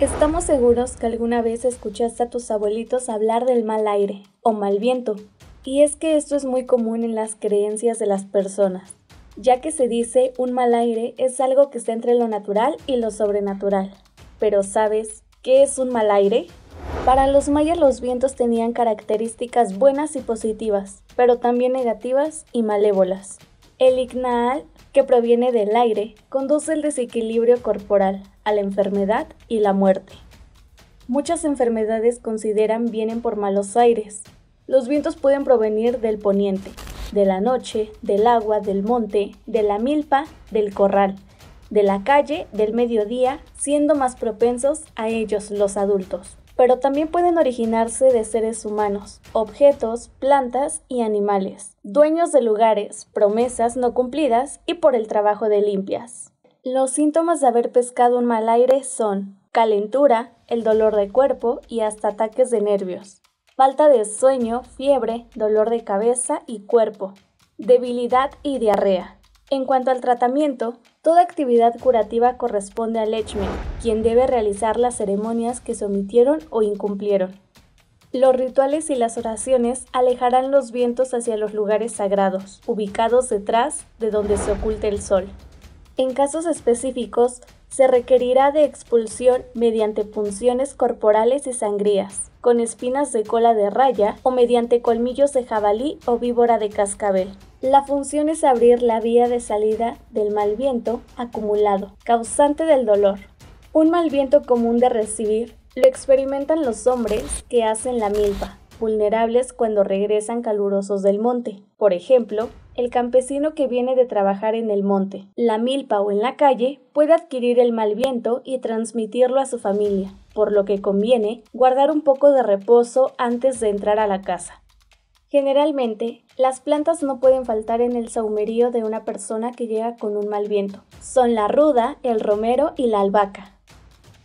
Estamos seguros que alguna vez escuchaste a tus abuelitos hablar del mal aire o mal viento, y es que esto es muy común en las creencias de las personas, ya que se dice un mal aire es algo que está entre lo natural y lo sobrenatural. Pero ¿sabes qué es un mal aire? Para los mayas los vientos tenían características buenas y positivas, pero también negativas y malévolas. El ignaal, que proviene del aire, conduce el desequilibrio corporal, a la enfermedad y la muerte. Muchas enfermedades consideran vienen por malos aires. Los vientos pueden provenir del poniente, de la noche, del agua, del monte, de la milpa, del corral, de la calle, del mediodía, siendo más propensos a ellos los adultos. Pero también pueden originarse de seres humanos, objetos, plantas y animales, dueños de lugares, promesas no cumplidas y por el trabajo de limpias. Los síntomas de haber pescado un mal aire son calentura, el dolor de cuerpo y hasta ataques de nervios, falta de sueño, fiebre, dolor de cabeza y cuerpo, debilidad y diarrea. En cuanto al tratamiento, toda actividad curativa corresponde al lechmen, quien debe realizar las ceremonias que se omitieron o incumplieron. Los rituales y las oraciones alejarán los vientos hacia los lugares sagrados, ubicados detrás de donde se oculta el sol. En casos específicos, se requerirá de expulsión mediante punciones corporales y sangrías, con espinas de cola de raya o mediante colmillos de jabalí o víbora de cascabel. La función es abrir la vía de salida del mal viento acumulado, causante del dolor. Un mal viento común de recibir lo experimentan los hombres que hacen la milpa, vulnerables cuando regresan calurosos del monte, por ejemplo, el campesino que viene de trabajar en el monte, la milpa o en la calle puede adquirir el mal viento y transmitirlo a su familia, por lo que conviene guardar un poco de reposo antes de entrar a la casa. Generalmente, las plantas no pueden faltar en el saumerío de una persona que llega con un mal viento. Son la ruda, el romero y la albahaca.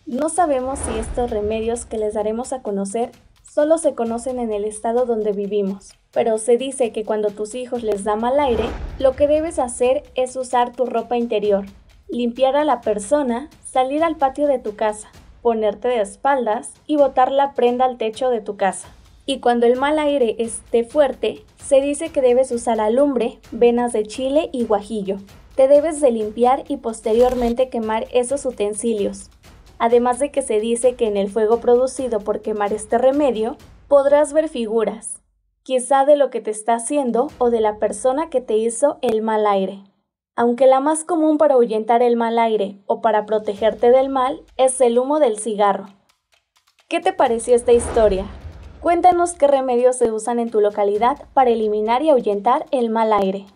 No sabemos si estos remedios que les daremos a conocer solo se conocen en el estado donde vivimos, pero se dice que cuando tus hijos les da mal aire, lo que debes hacer es usar tu ropa interior, limpiar a la persona, salir al patio de tu casa, ponerte de espaldas y botar la prenda al techo de tu casa. Y cuando el mal aire esté fuerte, se dice que debes usar alumbre, venas de chile y guajillo. Te debes de limpiar y posteriormente quemar esos utensilios además de que se dice que en el fuego producido por quemar este remedio, podrás ver figuras, quizá de lo que te está haciendo o de la persona que te hizo el mal aire. Aunque la más común para ahuyentar el mal aire o para protegerte del mal es el humo del cigarro. ¿Qué te pareció esta historia? Cuéntanos qué remedios se usan en tu localidad para eliminar y ahuyentar el mal aire.